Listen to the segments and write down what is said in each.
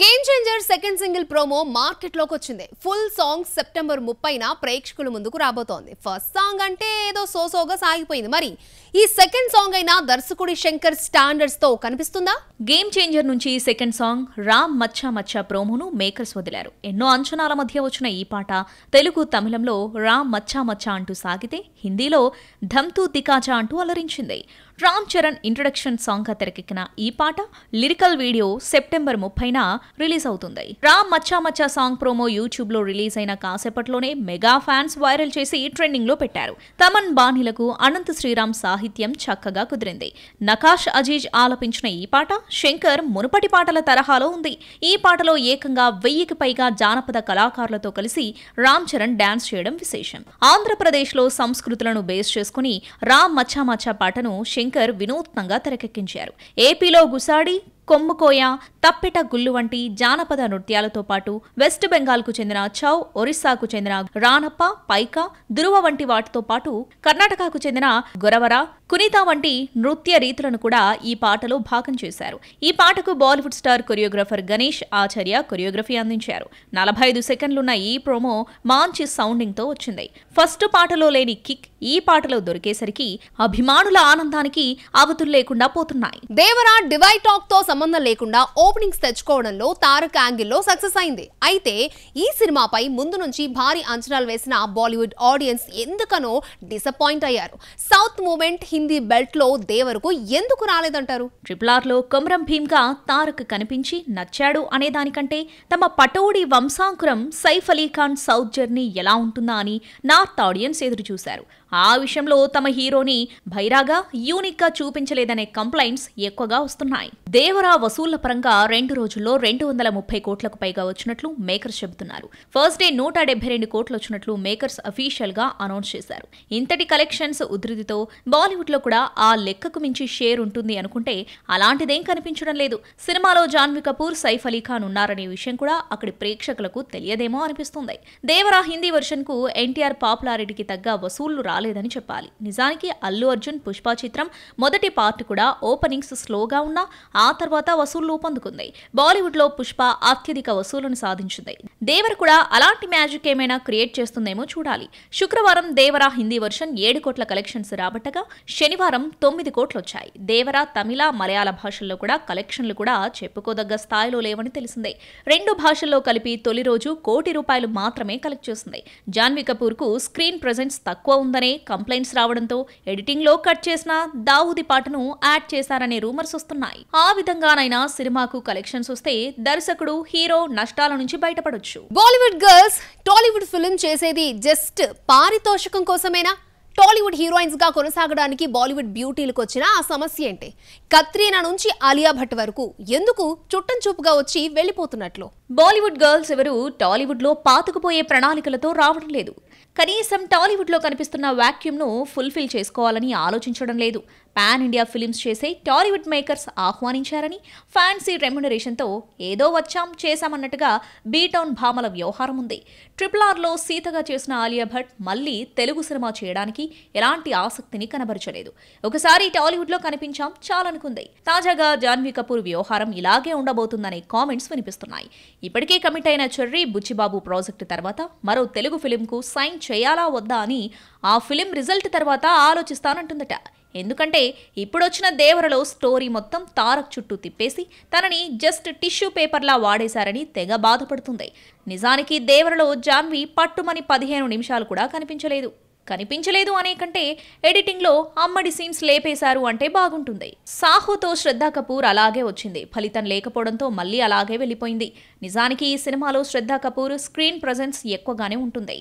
game changer second single promo మార్కెట్లోకి వచ్చింది full song September ముప్పైన ప్రేక్షకుల ముందుకు రాబోతోంది ఫస్ట్ సాంగ్ అంటే ఏదో సోసోగా సాగిపోయింది మరి ఈ సెకండ్ సాంగ్ అయినా దర్శకుడి శంకర్ స్టాండర్డ్స్ తో కనిపిస్తుందా గేమ్ చేంజర్ నుంచి second song Ram Macha Macha ప్రోమోను makers వదిలారు ఎన్నో అంచనాల మధ్య వచ్చిన ఈ పాట తెలుగు తమిళంలో రామ్ మచ్చా మచ్చా అంటూ సాగితే హిందీలో ధమ్తు తికాచా అంటూ అలరించింది రామ్ చరణ్ ఇంట్రొడక్షన్ సాంగ్ గా తెరకెక్కిన ఈ పాట లిరికల్ వీడియో సెప్టెంబర్ ముప్పైన రిలీజ్ అవుతుంది Ram Macha Macha song promo YouTube లో రిలీజ్ అయిన కాసేపట్లోనే మెగా ఫ్యాన్స్ వైరల్ చేసి ట్రెండింగ్ లో పెట్టారు తమన్ బాణిలకు అనంత శ్రీరామ్ సాహిత్యం చక్కగా కుదిరింది నకాష్ అజీజ్ ఆలపించిన ఈ పాట శంకర్ మునుపటి పాటల తరహాలో ఉంది ఈ పాటలో ఏకంగా వెయ్యికి పైగా జానపద కళాకారులతో కలిసి రామ్ చరణ్ డాన్స్ చేయడం విశేషం ఆంధ్రప్రదేశ్లో సంస్కృతులను బేస్ చేసుకుని రామ్ మచ్చా మచ్చా పాటను శంకర్ శంకర్ వినూత్నంగా తెరకెక్కించారు ఏపీలో గుసాడి కొమ్ముకోయ తప్పెట గుళ్ళు వంటి జానపద నృత్యాలతో పాటు వెస్ట్ బెంగాల్కు చెందిన చౌ ఒరిస్సాకు చెందిన రానప్ప పైక దురువ వంటి వాటితో పాటు కర్ణాటకకు చెందిన గొరవర కునీత వంటి నృత్య రీతులను కూడా ఈ పాటలో భాగం చేశారు ఈ పాటకు Bollywood star choreographer Ganesh Acharya choreography అందించారు నలభై ఐదు సెకండ్లున్న ఈ ప్రోమో సౌండింగ్ సౌండింగ్తో వచ్చింది ఫస్ట్ పాటలో లేని కిక్ ఈ పాటలో దొరికేసరికి అభిమానుల ఆనందానికి అవతులు లేకుండా పోతున్నాయి దేవరా డివై టాక్ తో సంబంధం లేకుండా ఓపెనింగ్స్ తెచ్చుకోవడంలో తారక్ యాంగిల్లో సక్సెస్ అయింది అయితే ఈ సినిమాపై ముందు నుంచి భారీ అంచనాలు వేసిన బాలీవుడ్ ఆడియన్స్ ఎందుకనో డిసప్పాయింట్ అయ్యారు సౌత్ మూమెంట్ హిందీ బెల్ట్లో దేవరకు ఎందుకు రాలేదంటారు ట్రిపుల్ ఆర్లో కొమరం భీమ్గా తారక్ కనిపించి నచ్చాడు అనే దానికంటే తమ పటౌడి వంశాంకురం సైఫ్ అలీ ఖాన్ సౌత్ జర్నీ ఎలా ఉంటుందా అని నార్త్ ఆడియన్స్ ఎదురు చూశారు ఆ విషయంలో తమ హీరోని భైరాగా యూనిక్గా చూపించలేదనే కంప్లైంట్స్ ఎక్కువగా వస్తున్నాయి దేవరా వసూళ్ల పరంగా రెండు రోజుల్లో రెండు వందల ముప్పై కోట్లకు పైగా వచ్చినట్లు మేకర్స్ చెబుతున్నారు ఫస్ట్ డే నూట డెబ్బై రెండు కోట్లు వచ్చినట్లు మేకర్స్ అఫీషియల్ గా అనౌన్స్ చేశారు ఇంతటి కలెక్షన్స్ ఉధృతితో బాలీవుడ్ లో కూడా ఆ లెక్కకు మించి షేర్ ఉంటుంది అనుకుంటే అలాంటిదేం కనిపించడం లేదు సినిమాలో జాన్వి కపూర్ సైఫ్ అలీ ఖాన్ ఉన్నారనే విషయం కూడా అక్కడి ప్రేక్షకులకు తెలియదేమో అనిపిస్తుంది దేవరా హిందీ వర్షన్ కు ఎన్టీఆర్ పాపులారిటీకి తగ్గ వసూళ్లు రాలేదని చెప్పాలి నిజానికి అల్లు అర్జున్ పుష్ప చిత్రం మొదటి పార్ట్ కూడా ఓపెనింగ్స్ స్లోగా ఉన్నా ఆ తర్వాత వసూళ్లు పొందుకుంది బాలీవుడ్ లో పుష్ప అత్యధిక వసూలను సాధించింది దేవర కూడా అలాంటి మ్యాజిక్ ఏమైనా క్రియేట్ చేస్తుందేమో చూడాలి శుక్రవారం దేవర హిందీ వర్షన్ ఏడు కోట్ల కలెక్షన్స్ రాబట్టగా శనివారం తొమ్మిది కోట్లు వచ్చాయి దేవర తమిళ మలయాళ భాషల్లో కూడా కలెక్షన్లు కూడా చెప్పుకోదగ్గ స్థాయిలో లేవని తెలిసిందే రెండు భాషల్లో కలిపి తొలి రోజు కోటి రూపాయలు మాత్రమే కలెక్ట్ చేసింది జాన్వీ కపూర్ కు స్క్రీన్ ప్రజెన్స్ తక్కువ ఉందనే కంప్లైంట్స్ రావడంతో ఎడిటింగ్ లో కట్ చేసిన దావుది పాటను యాడ్ చేశారనే రూమర్స్ వస్తున్నాయి ఆ ఆ విధంగానైనా సినిమాకు కలెక్షన్స్ వస్తే దర్శకుడు హీరో నష్టాల నుంచి బయటపడొచ్చు బాలీవుడ్ గర్ల్స్ టాలీవుడ్ ఫిలిం చేసేది జస్ట్ పారితోషికం కోసమేనా టాలీవుడ్ హీరోయిన్స్ గా కొనసాగడానికి బాలీవుడ్ బ్యూటీలకు వచ్చిన ఆ సమస్య ఏంటి కత్రీనా నుంచి అలియా భట్ వరకు ఎందుకు చుట్టం చూపుగా వచ్చి వెళ్ళిపోతున్నట్లు బాలీవుడ్ గర్ల్స్ ఎవరు టాలీవుడ్ లో పాతుకుపోయే ప్రణాళికలతో రావడం లేదు కనీసం టాలీవుడ్ లో కనిపిస్తున్న ను ఫుల్ఫిల్ చేసుకోవాలని ఆలోచించడం లేదు పాన్ ఇండియా ఫిలిమ్స్ చేసే టాలీవుడ్ మేకర్స్ ఆహ్వానించారని ఫ్యాన్సీ రెమ్యునరేషన్తో ఏదో వచ్చాం చేశామన్నట్టుగా బీటౌన్ భామల వ్యవహారం ఉంది ట్రిపుల్ ఆర్లో సీతగా చేసిన ఆలియా భట్ మళ్ళీ తెలుగు సినిమా చేయడానికి ఎలాంటి ఆసక్తిని కనబరచలేదు ఒకసారి టాలీవుడ్లో కనిపించాం చాలనుకుంది తాజాగా జాన్వీ కపూర్ వ్యవహారం ఇలాగే ఉండబోతుందనే కామెంట్స్ వినిపిస్తున్నాయి ఇప్పటికే కమిట్ అయిన చెర్రీ బుచ్చిబాబు ప్రాజెక్టు తర్వాత మరో తెలుగు ఫిలింకు సైన్ చేయాలా వద్దా అని ఆ ఫిలిం రిజల్ట్ తర్వాత ఆలోచిస్తానంటుందట ఎందుకంటే ఇప్పుడొచ్చిన దేవరలో స్టోరీ మొత్తం తారక్ చుట్టూ తిప్పేసి తనని జస్ట్ టిష్యూ పేపర్లా వాడేశారని తెగ బాధపడుతుంది నిజానికి దేవరలో జాన్వి పట్టుమని పదిహేను నిమిషాలు కూడా కనిపించలేదు కనిపించలేదు అనే కంటే ఎడిటింగ్లో అమ్మడి సీన్స్ లేపేశారు అంటే బాగుంటుంది సాహుతో శ్రద్ధా కపూర్ అలాగే వచ్చింది ఫలితం లేకపోవడంతో మళ్ళీ అలాగే వెళ్ళిపోయింది నిజానికి ఈ సినిమాలో శ్రద్ధా కపూర్ స్క్రీన్ ప్రజెన్స్ ఎక్కువగానే ఉంటుంది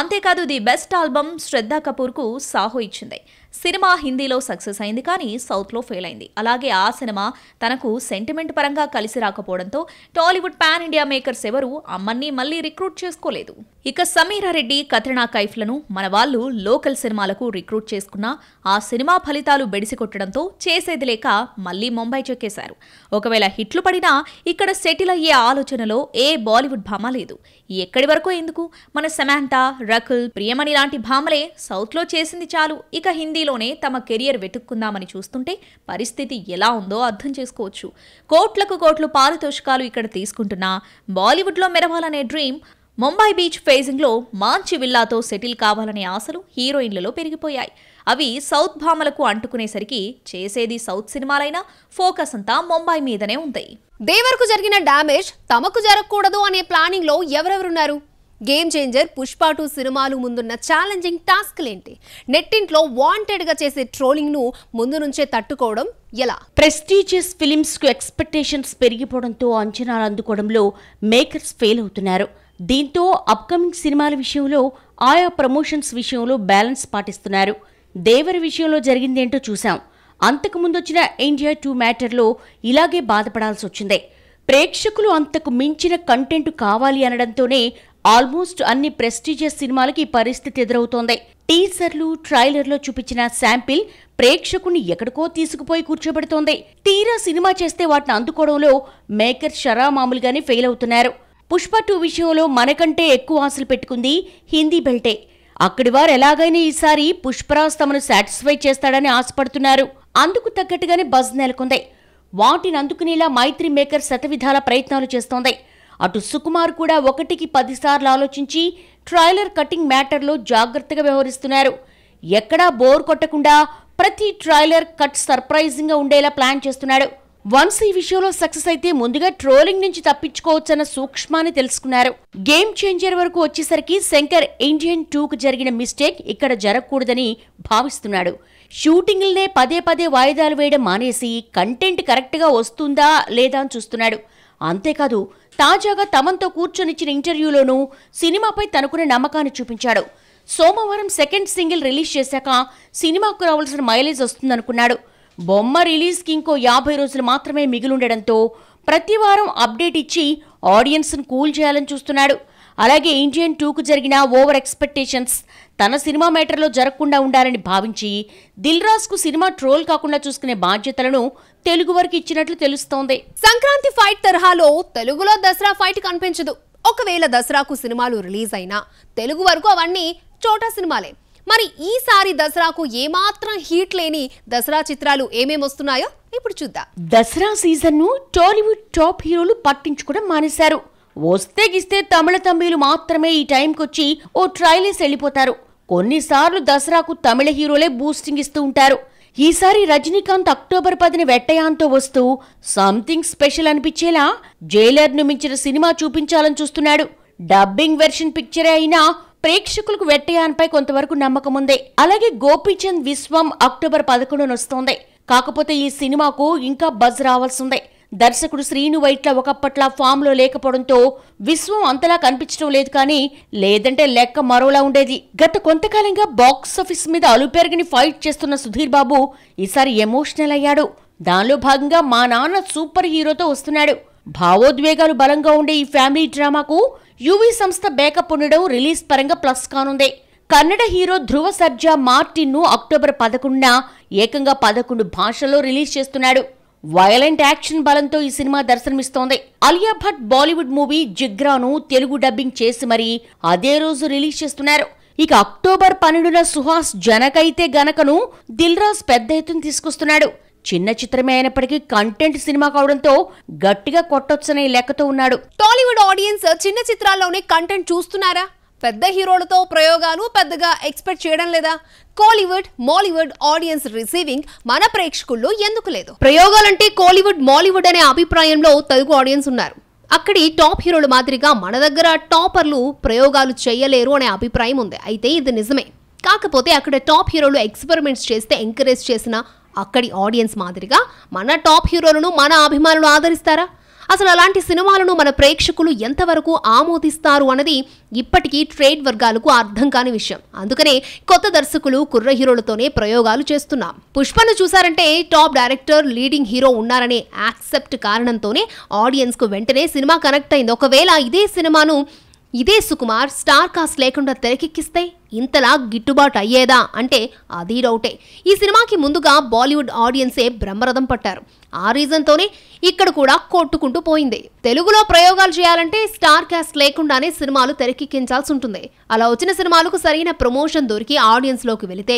అంతేకాదు ది బెస్ట్ ఆల్బమ్ శ్రద్ధా కపూర్కు సాహో ఇచ్చింది సినిమా హిందీలో సక్సెస్ అయింది కానీ సౌత్లో ఫెయిల్ అయింది అలాగే ఆ సినిమా తనకు సెంటిమెంట్ పరంగా కలిసి రాకపోవడంతో టాలీవుడ్ పాన్ ఇండియా మేకర్స్ ఎవరు అమ్మన్ని మళ్ళీ రిక్రూట్ చేసుకోలేదు ఇక సమీర రెడ్డి కత్రినా కైఫ్లను మన వాళ్ళు లోకల్ సినిమాలకు రిక్రూట్ చేసుకున్నా ఆ సినిమా ఫలితాలు బెడిసి కొట్టడంతో చేసేది లేక మళ్ళీ ముంబై చెక్కేశారు ఒకవేళ హిట్లు పడినా ఇక్కడ సెటిల్ అయ్యే ఆలోచనలో ఏ బాలీవుడ్ భామ లేదు ఎక్కడి వరకు ఎందుకు మన సమాంత రకుల్ ప్రియమణి లాంటి భామలే సౌత్లో చేసింది చాలు ఇక హిందీ హిందీలోనే తమ కెరియర్ వెతుక్కుందామని చూస్తుంటే పరిస్థితి ఎలా ఉందో అర్థం చేసుకోవచ్చు కోట్లకు కోట్లు పారితోషికాలు ఇక్కడ తీసుకుంటున్నా బాలీవుడ్లో మెరవాలనే డ్రీమ్ ముంబై బీచ్ ఫేజింగ్లో మాంచి విల్లాతో సెటిల్ కావాలనే ఆశలు హీరోయిన్లలో పెరిగిపోయాయి అవి సౌత్ భామలకు అంటుకునేసరికి చేసేది సౌత్ సినిమాలైనా ఫోకస్ అంతా ముంబై మీదనే ఉంది దేవర్కు జరిగిన డ్యామేజ్ తమకు జరగకూడదు అనే ప్లానింగ్లో ఎవరెవరున్నారు గేమ్ చేంజర్ పుష్ప టూ సినిమాలు ముందున్న ఛాలెంజింగ్ టాస్క్లు ఏంటి నెట్టింట్లో వాంటెడ్గా చేసే ట్రోలింగ్ను ముందు నుంచే తట్టుకోవడం ఎలా ప్రెస్టీజియస్ ఫిలిమ్స్కు ఎక్స్పెక్టేషన్స్ పెరిగిపోవడంతో అంచనాలు అందుకోవడంలో మేకర్స్ ఫెయిల్ అవుతున్నారు దీంతో అప్కమింగ్ సినిమాల విషయంలో ఆయా ప్రమోషన్స్ విషయంలో బ్యాలెన్స్ పాటిస్తున్నారు దేవర విషయంలో జరిగిందేంటో చూశాం అంతకుముందు వచ్చిన ఇండియా టూ మ్యాటర్లో ఇలాగే బాధపడాల్సి వచ్చిందే ప్రేక్షకులు అంతకు మించిన కంటెంట్ కావాలి అనడంతోనే ఆల్మోస్ట్ అన్ని ప్రెస్టీజియస్ సినిమాలకి ఈ పరిస్థితి ఎదురవుతోంది టీజర్లు ట్రైలర్లో చూపించిన శాంపిల్ ప్రేక్షకుని ఎక్కడికో తీసుకుపోయి కూర్చోబెడుతోంది తీరా సినిమా చేస్తే వాటిని అందుకోవడంలో మేకర్ షరా మామూలుగానే ఫెయిల్ అవుతున్నారు పుష్ప టూ విషయంలో మనకంటే ఎక్కువ ఆశలు పెట్టుకుంది హిందీ బెల్టే అక్కడి వారు ఎలాగైనా ఈసారి పుష్పరాజ్ తమను సాటిస్ఫై చేస్తాడని ఆశపడుతున్నారు అందుకు తగ్గట్టుగానే బజ్ నెలకొంది వాటిని అందుకునేలా మైత్రి మేకర్ శతవిధాల ప్రయత్నాలు చేస్తోంది అటు సుకుమార్ కూడా ఒకటికి పదిసార్లు ఆలోచించి ట్రైలర్ కటింగ్ మ్యాటర్లో జాగ్రత్తగా వ్యవహరిస్తున్నారు ఎక్కడా బోర్ కొట్టకుండా ప్రతి ట్రైలర్ కట్ సర్ప్రైజింగ్గా ఉండేలా ప్లాన్ చేస్తున్నాడు వన్స్ ఈ విషయంలో సక్సెస్ అయితే ముందుగా ట్రోలింగ్ నుంచి తప్పించుకోవచ్చన్న సూక్ష్మాన్ని తెలుసుకున్నారు గేమ్ చేంజర్ వరకు వచ్చేసరికి శంకర్ ఇండియన్ టూకు జరిగిన మిస్టేక్ ఇక్కడ జరగకూడదని భావిస్తున్నాడు షూటింగ్లనే పదే పదే వాయిదాలు వేయడం మానేసి కంటెంట్ కరెక్ట్గా వస్తుందా లేదా అని చూస్తున్నాడు అంతేకాదు తాజాగా తమంతో కూర్చొనిచ్చిన ఇంటర్వ్యూలోనూ సినిమాపై తనకున్న నమ్మకాన్ని చూపించాడు సోమవారం సెకండ్ సింగిల్ రిలీజ్ చేశాక సినిమాకు రావాల్సిన మైలేజ్ వస్తుందనుకున్నాడు బొమ్మ రిలీజ్కి ఇంకో యాభై రోజులు మాత్రమే మిగిలుండడంతో ప్రతి వారం అప్డేట్ ఇచ్చి ఆడియన్స్ను కూల్ చేయాలని చూస్తున్నాడు అలాగే ఇండియన్ టూకు జరిగిన ఓవర్ ఎక్స్పెక్టేషన్స్ తన సినిమా మేటర్లో జరగకుండా ఉండాలని భావించి దిల్రాజ్కు సినిమా ట్రోల్ కాకుండా చూసుకునే బాధ్యతలను తెలుగు వరకు ఇచ్చినట్లు తెలుస్తోంది సంక్రాంతి ఫైట్ తరహాలో తెలుగులో దసరా ఫైట్ కనిపించదు ఒకవేళ దసరాకు సినిమాలు రిలీజ్ అయినా తెలుగు వరకు అవన్నీ చోటా సినిమాలే మరి ఈసారి దసరాకు ఏమాత్రం హీట్ లేని దసరా చిత్రాలు ఏమేమి వస్తున్నాయో ఇప్పుడు చూద్దాం దసరా సీజన్ను టాలీవుడ్ టాప్ హీరోలు పట్టించుకోవడం మానేశారు వస్తే గిస్తే తమిళ తమిళు మాత్రమే ఈ టైంకొచ్చి ఓ ట్రైలేసి వెళ్ళిపోతారు కొన్నిసార్లు దసరాకు తమిళ హీరోలే బూస్టింగ్ ఇస్తూ ఉంటారు ఈసారి రజనీకాంత్ అక్టోబర్ పదిని వెట్టయాంతో వస్తూ సంథింగ్ స్పెషల్ అనిపించేలా జైలర్ను మించిన సినిమా చూపించాలని చూస్తున్నాడు డబ్బింగ్ వెర్షన్ పిక్చరే అయినా ప్రేక్షకులకు వెట్టయాన్పై కొంతవరకు నమ్మకం ఉంది అలాగే గోపీచంద్ విశ్వం అక్టోబర్ పదకొండున వస్తోంది కాకపోతే ఈ సినిమాకు ఇంకా బజ్ రావాల్సిందే దర్శకుడు శ్రీను వైట్ల ఒకప్పట్లా ఫామ్లో లేకపోవడంతో విశ్వం అంతలా కనిపించడం లేదు కానీ లేదంటే లెక్క మరోలా ఉండేది గత కొంతకాలంగా బాక్సాఫీస్ మీద అలుపెరగని ఫైట్ చేస్తున్న సుధీర్ బాబు ఈసారి ఎమోషనల్ అయ్యాడు దానిలో భాగంగా మా నాన్న సూపర్ హీరోతో వస్తున్నాడు భావోద్వేగాలు బలంగా ఉండే ఈ ఫ్యామిలీ డ్రామాకు యువి సంస్థ బేకప్ ఉండడం రిలీజ్ పరంగా ప్లస్ కానుంది కన్నడ హీరో ధ్రువ సర్జా మార్టిన్ను అక్టోబర్ పదకొండున ఏకంగా పదకొండు భాషల్లో రిలీజ్ చేస్తున్నాడు వయలెంట్ యాక్షన్ బలంతో ఈ సినిమా దర్శనమిస్తోంది అలియా భట్ బాలీవుడ్ మూవీ జిగ్రాను తెలుగు డబ్బింగ్ చేసి మరీ అదే రోజు రిలీజ్ చేస్తున్నారు ఇక అక్టోబర్ పన్నెండున సుహాస్ జనకైతే గనకను దిల్ రాజ్ పెద్ద ఎత్తున తీసుకొస్తున్నాడు చిన్న చిత్రమే అయినప్పటికీ కంటెంట్ సినిమా కావడంతో గట్టిగా కొట్టొచ్చనే లెక్కతో ఉన్నాడు టాలీవుడ్ ఆడియన్స్ చిన్న చిత్రాల్లోనే కంటెంట్ చూస్తున్నారా పెద్ద హీరోలతో ప్రయోగాలు పెద్దగా ఎక్స్పెక్ట్ చేయడం లేదా కోలీవుడ్ మాలీవుడ్ ఆడియన్స్ రిసీవింగ్ మన ప్రేక్షకుల్లో ఎందుకు లేదు ప్రయోగాలంటే కోలీవుడ్ మాలీవుడ్ అనే అభిప్రాయంలో తెలుగు ఆడియన్స్ ఉన్నారు అక్కడి టాప్ హీరోలు మాదిరిగా మన దగ్గర టాపర్లు ప్రయోగాలు చేయలేరు అనే అభిప్రాయం ఉంది అయితే ఇది నిజమే కాకపోతే అక్కడ టాప్ హీరోలు ఎక్స్పెరిమెంట్స్ చేస్తే ఎంకరేజ్ చేసిన అక్కడి ఆడియన్స్ మాదిరిగా మన టాప్ హీరోలను మన అభిమానులు ఆదరిస్తారా అసలు అలాంటి సినిమాలను మన ప్రేక్షకులు ఎంతవరకు ఆమోదిస్తారు అన్నది ఇప్పటికీ ట్రేడ్ వర్గాలకు అర్థం కాని విషయం అందుకనే కొత్త దర్శకులు కుర్ర హీరోలతోనే ప్రయోగాలు చేస్తున్నాం పుష్పను చూశారంటే టాప్ డైరెక్టర్ లీడింగ్ హీరో ఉన్నారనే యాక్సెప్ట్ కారణంతోనే ఆడియన్స్కు వెంటనే సినిమా కనెక్ట్ అయింది ఒకవేళ ఇదే సినిమాను ఇదే సుకుమార్ స్టార్ కాస్ట్ లేకుండా తెరకెక్కిస్తే ఇంతలా గిట్టుబాటు అయ్యేదా అంటే అది డౌటే ఈ సినిమాకి ముందుగా బాలీవుడ్ ఆడియన్సే బ్రహ్మరథం పట్టారు ఆ రీజన్తోనే ఇక్కడ కూడా కొట్టుకుంటూ పోయింది తెలుగులో ప్రయోగాలు చేయాలంటే స్టార్ క్యాస్ట్ లేకుండానే సినిమాలు తెరకెక్కించాల్సి ఉంటుంది అలా వచ్చిన సినిమాలకు సరైన ప్రమోషన్ దొరికి ఆడియన్స్లోకి వెళితే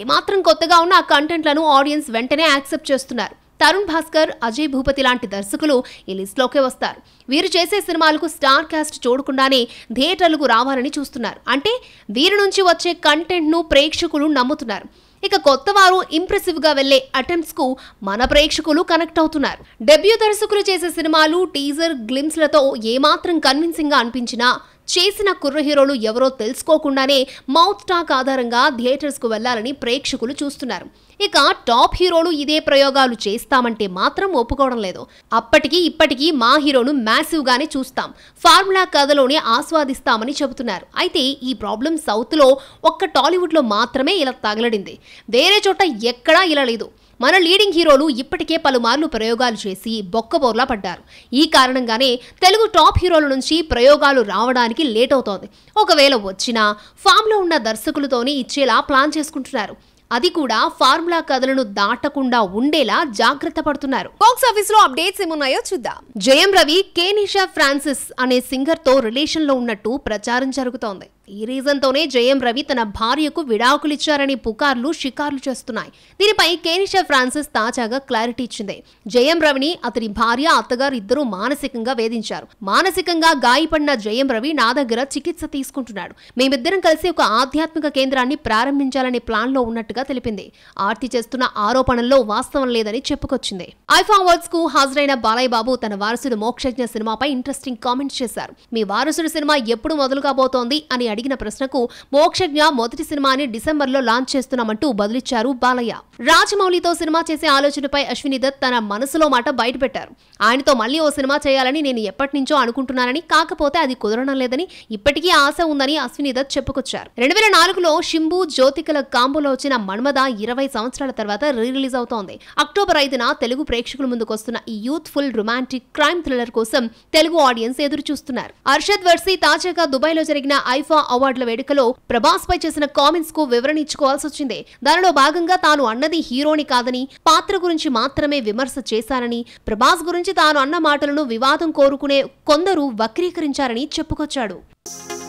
ఏమాత్రం కొత్తగా ఉన్న ఆ కంటెంట్లను ఆడియన్స్ వెంటనే యాక్సెప్ట్ చేస్తున్నారు తరుణ్ భాస్కర్ అజయ్ భూపతి లాంటి దర్శకులు ఈ లిస్టులోకే వస్తారు వీరు చేసే సినిమాలకు స్టార్ క్యాస్ట్ చూడకుండానే థియేటర్లకు రావాలని చూస్తున్నారు అంటే వీరి నుంచి వచ్చే కంటెంట్ను ప్రేక్షకులు నమ్ముతున్నారు ఇక కొత్త వారు ఇంప్రెసివ్ గా వెళ్లే అటెంప్ట్స్ కు మన ప్రేక్షకులు కనెక్ట్ అవుతున్నారు డెబ్యూ దర్శకులు చేసే సినిమాలు టీజర్ గ్లిమ్స్లతో ఏమాత్రం కన్విన్సింగ్ గా అనిపించినా చేసిన కుర్ర హీరోలు ఎవరో తెలుసుకోకుండానే మౌత్ టాక్ ఆధారంగా థియేటర్స్కు వెళ్లాలని ప్రేక్షకులు చూస్తున్నారు ఇక టాప్ హీరోలు ఇదే ప్రయోగాలు చేస్తామంటే మాత్రం ఒప్పుకోవడం లేదు అప్పటికి ఇప్పటికీ మా హీరోను మ్యాసివ్గానే చూస్తాం ఫార్ములా కథలోనే ఆస్వాదిస్తామని చెబుతున్నారు అయితే ఈ ప్రాబ్లం సౌత్లో ఒక్క టాలీవుడ్లో మాత్రమే ఇలా తగలడింది వేరే చోట ఎక్కడా ఇలా లేదు మన లీడింగ్ హీరోలు ఇప్పటికే పలుమార్లు ప్రయోగాలు చేసి బొక్కబోర్లా పడ్డారు ఈ కారణంగానే తెలుగు టాప్ హీరోల నుంచి ప్రయోగాలు రావడానికి లేట్ అవుతోంది ఒకవేళ వచ్చినా ఫామ్లో ఉన్న దర్శకులతోనే ఇచ్చేలా ప్లాన్ చేసుకుంటున్నారు అది కూడా ఫార్ములా కథలను దాటకుండా ఉండేలా జాగ్రత్త పడుతున్నారు బాక్స్ ఆఫీస్ లో అప్డేట్స్ ఏమున్నాయో చూద్దాం జయం రవి కేనిషా ఫ్రాన్సిస్ అనే సింగర్ తో రిలేషన్ లో ఉన్నట్టు ప్రచారం జరుగుతోంది ఈ రీజన్తోనే జయం రవి తన భార్యకు విడాకులిచ్చారని పుకార్లు షికార్లు చేస్తున్నాయి దీనిపై కేనిషా ఫ్రాన్సిస్ తాజాగా క్లారిటీ ఇచ్చింది జయం రవిని అతని భార్య అత్తగారు ఇద్దరూ మానసికంగా వేధించారు మానసికంగా గాయపడిన జయం రవి నా దగ్గర చికిత్స తీసుకుంటున్నాడు మేమిద్దరం కలిసి ఒక ఆధ్యాత్మిక కేంద్రాన్ని ప్రారంభించాలనే లో ఉన్నట్టుగా తెలిపింది ఆర్తి చేస్తున్న ఆరోపణల్లో వాస్తవం లేదని చెప్పుకొచ్చింది ఐఫా వర్డ్స్ కు హాజరైన బాలయ్య బాబు తన వారసుడు మోక్షజ్ఞ సినిమాపై ఇంట్రెస్టింగ్ కామెంట్స్ చేశారు మీ వారసుడు సినిమా ఎప్పుడు మొదలు కాబోతోంది అని అడిగిన ప్రశ్నకు మోక్షజ్ఞ మొదటి సినిమాని డిసెంబర్ లో లాంచ్ చేస్తున్నామంటూ బదులిచ్చారు బాలయ్య రాజమౌళితో సినిమా చేసే ఆలోచనపై అశ్విని దత్ తన మనసులో మాట బయటపెట్టారు ఆయనతో మళ్లీ ఓ సినిమా చేయాలని నేను ఎప్పటినుంచో అనుకుంటున్నానని కాకపోతే అది కుదరడం లేదని ఇప్పటికీ ఆశ ఉందని అశ్విని దత్ చెప్పుకొచ్చారు రెండు వేల నాలుగులో షింబు జ్యోతికల కాంబోలో వచ్చిన మన్మద ఇరవై సంవత్సరాల తర్వాత రీ రిలీజ్ అవుతోంది అక్టోబర్ ఐదున తెలుగు ప్రేక్షకుల ముందుకొస్తున్న ఈ ఫుల్ రొమాంటిక్ క్రైమ్ థ్రిల్లర్ కోసం తెలుగు ఆడియన్స్ ఎదురు చూస్తున్నారు అర్షద్ వర్సీ తాజాగా లో జరిగిన ఐఫా అవార్డుల వేడుకలో ప్రభాస్ పై చేసిన కామెంట్స్ కు వివరణ ఇచ్చుకోవాల్సి వచ్చింది దానిలో భాగంగా తాను అన్నది హీరోని కాదని పాత్ర గురించి మాత్రమే విమర్శ చేశారని ప్రభాస్ గురించి తాను అన్న మాటలను వివాదం కోరుకునే కొందరు వక్రీకరించారని చెప్పుకొచ్చాడు